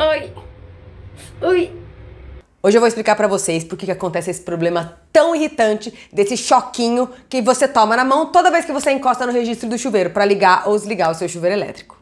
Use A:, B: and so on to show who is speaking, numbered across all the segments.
A: Oi, oi. Hoje eu vou explicar para vocês por que acontece esse problema tão irritante desse choquinho que você toma na mão toda vez que você encosta no registro do chuveiro para ligar ou desligar o seu chuveiro elétrico.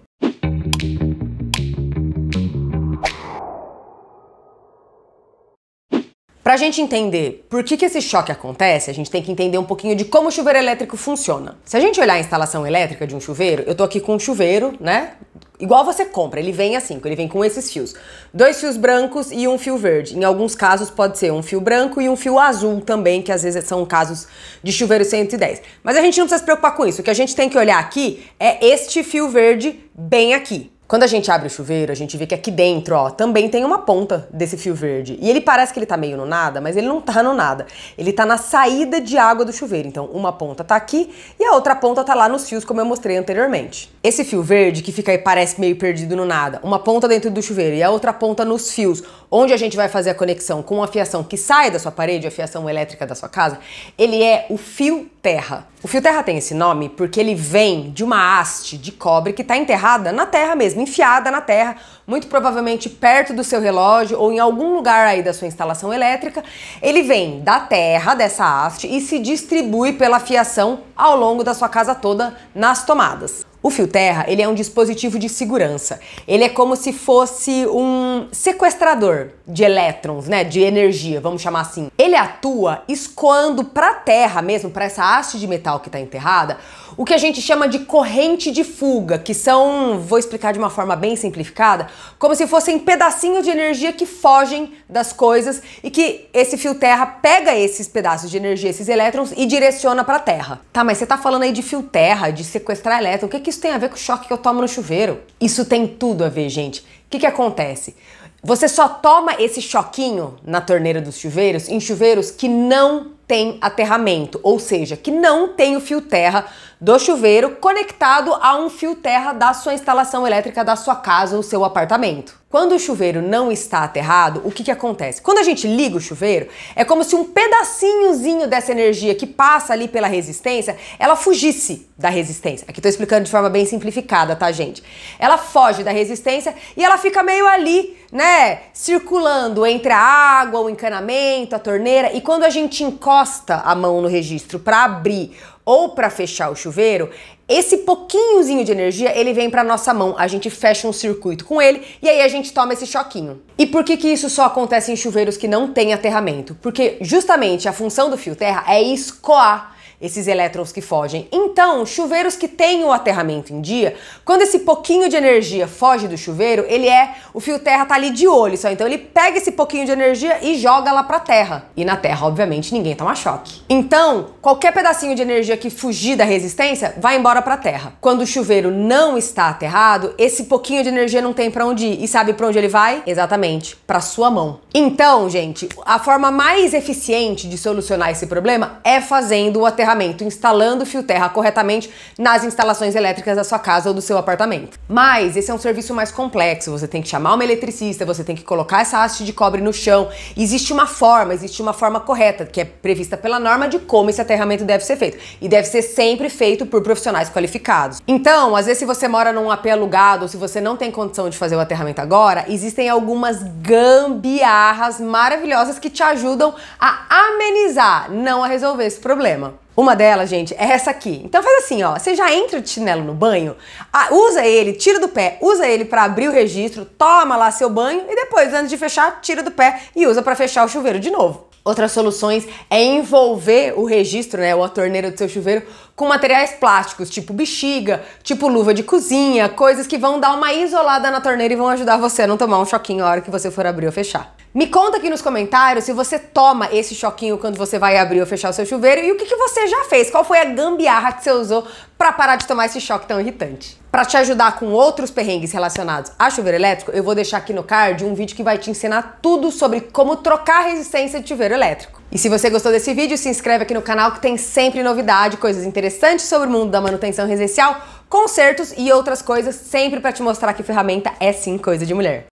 A: Pra gente entender por que, que esse choque acontece, a gente tem que entender um pouquinho de como o chuveiro elétrico funciona. Se a gente olhar a instalação elétrica de um chuveiro, eu tô aqui com um chuveiro, né? Igual você compra, ele vem assim, ele vem com esses fios. Dois fios brancos e um fio verde. Em alguns casos pode ser um fio branco e um fio azul também, que às vezes são casos de chuveiro 110. Mas a gente não precisa se preocupar com isso. O que a gente tem que olhar aqui é este fio verde bem aqui. Quando a gente abre o chuveiro, a gente vê que aqui dentro, ó, também tem uma ponta desse fio verde. E ele parece que ele tá meio no nada, mas ele não tá no nada. Ele tá na saída de água do chuveiro. Então, uma ponta tá aqui e a outra ponta tá lá nos fios, como eu mostrei anteriormente. Esse fio verde que fica aí parece meio perdido no nada, uma ponta dentro do chuveiro e a outra ponta nos fios, onde a gente vai fazer a conexão com a fiação que sai da sua parede, a fiação elétrica da sua casa, ele é o fio terra. O fio terra tem esse nome porque ele vem de uma haste de cobre que está enterrada na terra mesmo, enfiada na terra, muito provavelmente perto do seu relógio ou em algum lugar aí da sua instalação elétrica. Ele vem da terra dessa haste e se distribui pela fiação ao longo da sua casa toda nas tomadas. O fio terra, ele é um dispositivo de segurança. Ele é como se fosse um sequestrador de elétrons, né, de energia, vamos chamar assim. Ele atua escoando para a terra mesmo, para essa haste de metal que está enterrada, o que a gente chama de corrente de fuga, que são, vou explicar de uma forma bem simplificada, como se fossem pedacinhos de energia que fogem das coisas e que esse fio terra pega esses pedaços de energia, esses elétrons e direciona para a terra. Tá, mas você tá falando aí de fio terra, de sequestrar elétrons. O que que isso tem a ver com o choque que eu tomo no chuveiro? Isso tem tudo a ver, gente. O que, que acontece? Você só toma esse choquinho na torneira dos chuveiros em chuveiros que não tem aterramento, ou seja, que não tem o fio terra do chuveiro conectado a um fio terra da sua instalação elétrica da sua casa ou seu apartamento. Quando o chuveiro não está aterrado, o que, que acontece? Quando a gente liga o chuveiro, é como se um pedacinhozinho dessa energia que passa ali pela resistência, ela fugisse da resistência. Aqui estou explicando de forma bem simplificada, tá, gente? Ela foge da resistência e ela fica meio ali, né, circulando entre a água, o encanamento, a torneira, e quando a gente encosta a mão no registro para abrir ou para fechar o chuveiro, esse pouquinhozinho de energia, ele vem para nossa mão. A gente fecha um circuito com ele e aí a gente toma esse choquinho. E por que que isso só acontece em chuveiros que não têm aterramento? Porque justamente a função do fio terra é escoar esses elétrons que fogem. Então, chuveiros que têm o aterramento em dia, quando esse pouquinho de energia foge do chuveiro, ele é o fio terra tá ali de olho, só então ele pega esse pouquinho de energia e joga lá para terra. E na terra, obviamente, ninguém toma choque. Então, qualquer pedacinho de energia que fugir da resistência vai embora para terra. Quando o chuveiro não está aterrado, esse pouquinho de energia não tem para onde ir. E sabe para onde ele vai? Exatamente, para sua mão. Então, gente, a forma mais eficiente de solucionar esse problema é fazendo o aterramento instalando o fio terra corretamente nas instalações elétricas da sua casa ou do seu apartamento. Mas esse é um serviço mais complexo, você tem que chamar uma eletricista, você tem que colocar essa haste de cobre no chão. Existe uma forma, existe uma forma correta, que é prevista pela norma de como esse aterramento deve ser feito. E deve ser sempre feito por profissionais qualificados. Então, às vezes se você mora num AP alugado, ou se você não tem condição de fazer o aterramento agora, existem algumas gambiarras maravilhosas que te ajudam a amenizar, não a resolver esse problema. Uma delas, gente, é essa aqui. Então faz assim, ó. Você já entra de chinelo no banho, usa ele, tira do pé, usa ele para abrir o registro, toma lá seu banho e depois, antes de fechar, tira do pé e usa para fechar o chuveiro de novo. Outras soluções é envolver o registro, né, ou a torneira do seu chuveiro com materiais plásticos, tipo bexiga, tipo luva de cozinha, coisas que vão dar uma isolada na torneira e vão ajudar você a não tomar um choquinho na hora que você for abrir ou fechar. Me conta aqui nos comentários se você toma esse choquinho quando você vai abrir ou fechar o seu chuveiro e o que, que você já fez, qual foi a gambiarra que você usou para parar de tomar esse choque tão irritante. Para te ajudar com outros perrengues relacionados a chuveiro elétrico, eu vou deixar aqui no card um vídeo que vai te ensinar tudo sobre como trocar a resistência de chuveiro elétrico. E se você gostou desse vídeo, se inscreve aqui no canal que tem sempre novidade, coisas interessantes sobre o mundo da manutenção residencial, concertos e outras coisas, sempre para te mostrar que ferramenta é sim coisa de mulher.